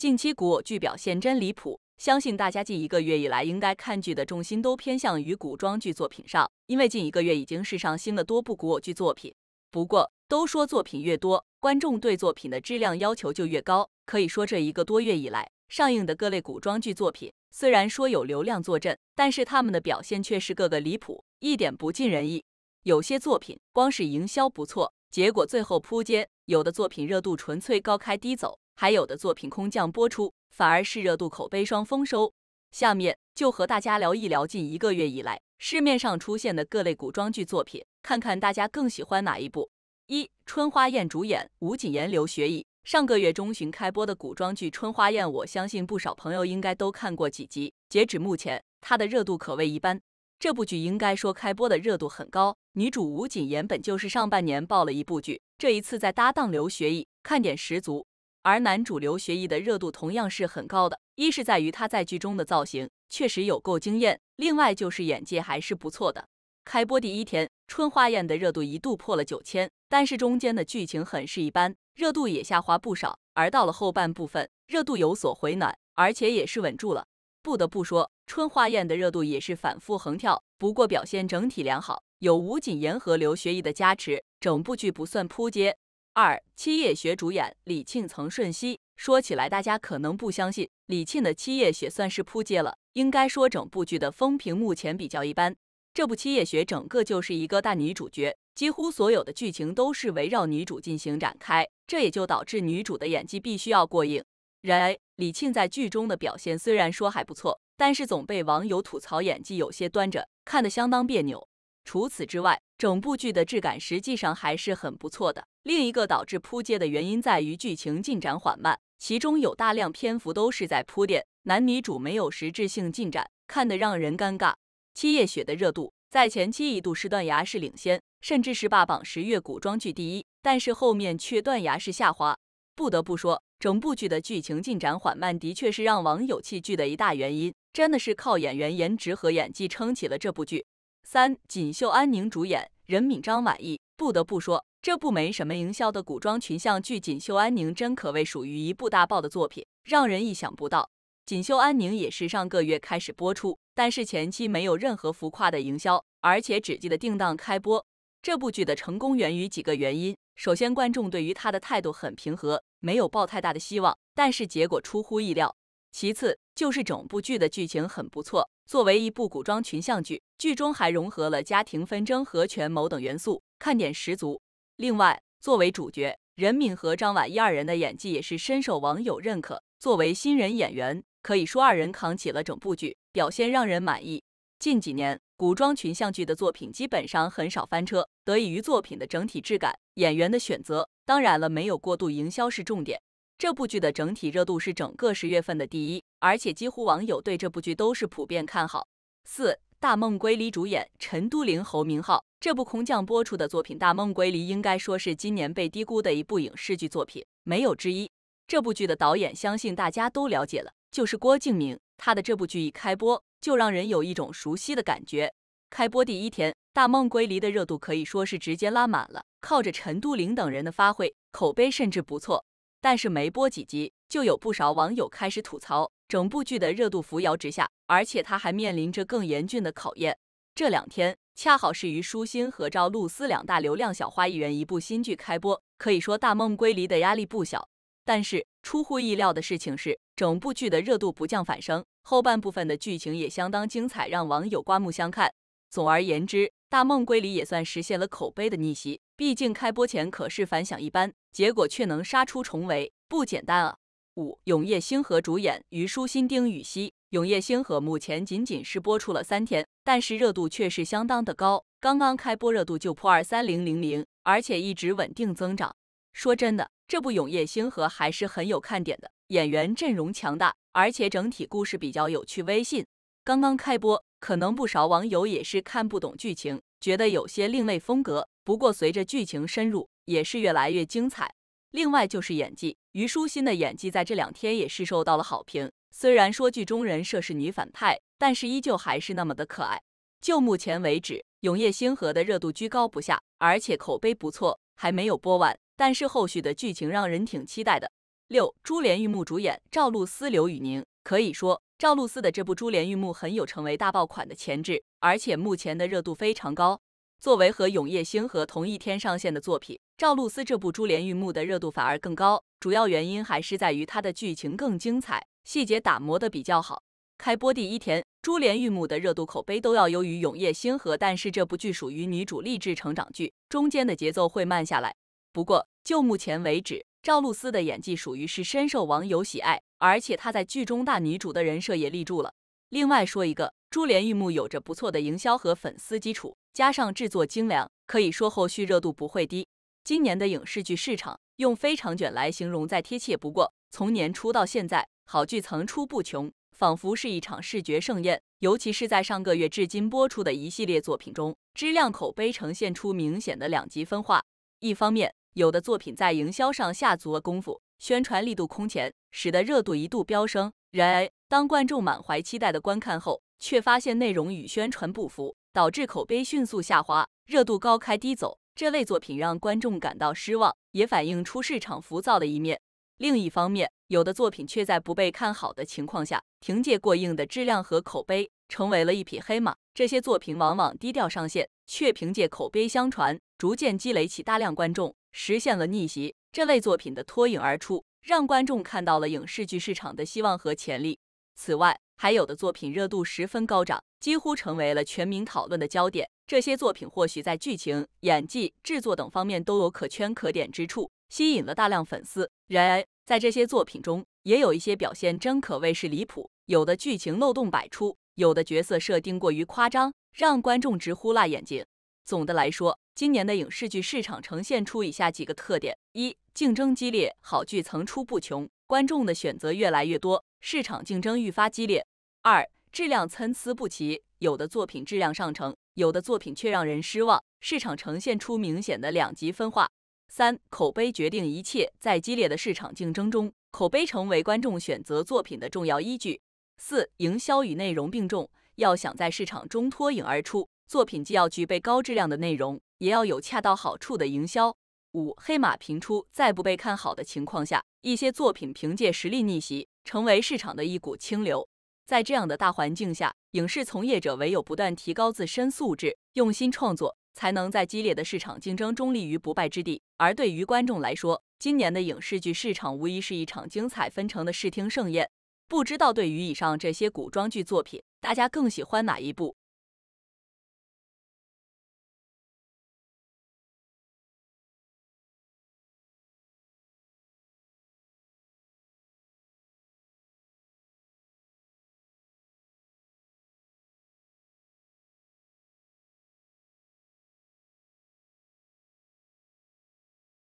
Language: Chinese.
近期古偶剧表现真离谱，相信大家近一个月以来应该看剧的重心都偏向于古装剧作品上，因为近一个月已经是上新的多部古偶剧作品。不过，都说作品越多，观众对作品的质量要求就越高。可以说这一个多月以来，上映的各类古装剧作品，虽然说有流量坐镇，但是他们的表现却是各个离谱，一点不尽人意。有些作品光是营销不错，结果最后扑街；有的作品热度纯粹高开低走。还有的作品空降播出，反而是热度、口碑双丰收。下面就和大家聊一聊近一个月以来市面上出现的各类古装剧作品，看看大家更喜欢哪一部。一《春花宴》主演吴谨言、刘学义，上个月中旬开播的古装剧《春花宴》，我相信不少朋友应该都看过几集。截止目前，它的热度可谓一般。这部剧应该说开播的热度很高，女主吴谨言本就是上半年爆了一部剧，这一次在搭档刘学义，看点十足。而男主刘学义的热度同样是很高的，一是在于他在剧中的造型确实有够惊艳，另外就是演技还是不错的。开播第一天，春花宴的热度一度破了九千，但是中间的剧情很是一般，热度也下滑不少。而到了后半部分，热度有所回暖，而且也是稳住了。不得不说，春花宴的热度也是反复横跳，不过表现整体良好。有吴谨言和刘学义的加持，整部剧不算扑街。二七夜雪主演李沁曾舜晞。说起来大家可能不相信，李沁的《七夜雪》算是扑街了。应该说整部剧的风评目前比较一般。这部《七夜雪》整个就是一个大女主角，几乎所有的剧情都是围绕女主进行展开，这也就导致女主的演技必须要过硬。然而李沁在剧中的表现虽然说还不错，但是总被网友吐槽演技有些端着，看得相当别扭。除此之外，整部剧的质感实际上还是很不错的。另一个导致扑街的原因在于剧情进展缓慢，其中有大量篇幅都是在铺垫，男女主没有实质性进展，看得让人尴尬。《七夜雪》的热度在前期一度是断崖式领先，甚至是霸榜十月古装剧第一，但是后面却断崖式下滑。不得不说，整部剧的剧情进展缓慢的确是让网友弃剧的一大原因，真的是靠演员颜值和演技撑起了这部剧。三，《锦绣安宁》主演任敏、章满意，不得不说。这部没什么营销的古装群像剧《锦绣安宁》真可谓属于一部大爆的作品，让人意想不到。《锦绣安宁》也是上个月开始播出，但是前期没有任何浮夸的营销，而且只记得定档开播。这部剧的成功源于几个原因：首先，观众对于它的态度很平和，没有抱太大的希望，但是结果出乎意料；其次，就是整部剧的剧情很不错。作为一部古装群像剧，剧中还融合了家庭纷争和权谋等元素，看点十足。另外，作为主角任敏和张晚意二人的演技也是深受网友认可。作为新人演员，可以说二人扛起了整部剧，表现让人满意。近几年古装群像剧的作品基本上很少翻车，得益于作品的整体质感、演员的选择。当然了，没有过度营销是重点。这部剧的整体热度是整个十月份的第一，而且几乎网友对这部剧都是普遍看好。四。《大梦归离》主演陈都灵、侯明昊，这部空降播出的作品《大梦归离》应该说是今年被低估的一部影视剧作品，没有之一。这部剧的导演相信大家都了解了，就是郭敬明。他的这部剧一开播就让人有一种熟悉的感觉。开播第一天，《大梦归离》的热度可以说是直接拉满了，靠着陈都灵等人的发挥，口碑甚至不错。但是没播几集，就有不少网友开始吐槽。整部剧的热度扶摇直下，而且他还面临着更严峻的考验。这两天恰好是于舒心和赵露思两大流量小花艺人一部新剧开播，可以说《大梦归离》的压力不小。但是出乎意料的事情是，整部剧的热度不降反升，后半部分的剧情也相当精彩，让网友刮目相看。总而言之，《大梦归离》也算实现了口碑的逆袭，毕竟开播前可是反响一般，结果却能杀出重围，不简单啊！《五永夜星河》主演虞书欣、丁禹兮。永夜星河》目前仅仅是播出了三天，但是热度却是相当的高，刚刚开播热度就破二三零零零，而且一直稳定增长。说真的，这部《永夜星河》还是很有看点的，演员阵容强大，而且整体故事比较有趣、微信。刚刚开播，可能不少网友也是看不懂剧情，觉得有些另类风格。不过随着剧情深入，也是越来越精彩。另外就是演技。虞书欣的演技在这两天也是受到了好评。虽然说剧中人设是女反派，但是依旧还是那么的可爱。就目前为止，《永夜星河》的热度居高不下，而且口碑不错，还没有播完。但是后续的剧情让人挺期待的。六，《珠帘玉幕》主演赵露思、刘宇宁，可以说赵露思的这部《珠帘玉幕》很有成为大爆款的潜质，而且目前的热度非常高。作为和《永夜星河》同一天上线的作品，赵露思这部《珠帘玉幕》的热度反而更高。主要原因还是在于它的剧情更精彩，细节打磨的比较好。开播第一天，《珠帘玉幕》的热度口碑都要优于《永夜星河》，但是这部剧属于女主励志成长剧，中间的节奏会慢下来。不过，就目前为止，赵露思的演技属于是深受网友喜爱，而且她在剧中大女主的人设也立住了。另外说一个，《珠帘玉幕》有着不错的营销和粉丝基础，加上制作精良，可以说后续热度不会低。今年的影视剧市场。用非常卷来形容再贴切不过。从年初到现在，好剧层出不穷，仿佛是一场视觉盛宴。尤其是在上个月至今播出的一系列作品中，质量口碑呈现出明显的两极分化。一方面，有的作品在营销上下足了功夫，宣传力度空前，使得热度一度飙升；然而，当观众满怀期待的观看后，却发现内容与宣传不符，导致口碑迅速下滑，热度高开低走。这类作品让观众感到失望，也反映出市场浮躁的一面。另一方面，有的作品却在不被看好的情况下，凭借过硬的质量和口碑，成为了一匹黑马。这些作品往往低调上线，却凭借口碑相传，逐渐积累起大量观众，实现了逆袭。这类作品的脱颖而出，让观众看到了影视剧市场的希望和潜力。此外，还有的作品热度十分高涨。几乎成为了全民讨论的焦点。这些作品或许在剧情、演技、制作等方面都有可圈可点之处，吸引了大量粉丝。然而，在这些作品中，也有一些表现真可谓是离谱，有的剧情漏洞百出，有的角色设定过于夸张，让观众直呼辣眼睛。总的来说，今年的影视剧市场呈现出以下几个特点：一、竞争激烈，好剧层出不穷，观众的选择越来越多，市场竞争愈发激烈；二、质量参差不齐，有的作品质量上乘，有的作品却让人失望，市场呈现出明显的两极分化。三、口碑决定一切，在激烈的市场竞争中，口碑成为观众选择作品的重要依据。四、营销与内容并重，要想在市场中脱颖而出，作品既要具备高质量的内容，也要有恰到好处的营销。五、黑马频出，在不被看好的情况下，一些作品凭借实力逆袭，成为市场的一股清流。在这样的大环境下，影视从业者唯有不断提高自身素质，用心创作，才能在激烈的市场竞争中立于不败之地。而对于观众来说，今年的影视剧市场无疑是一场精彩纷呈的视听盛宴。不知道对于以上这些古装剧作品，大家更喜欢哪一部？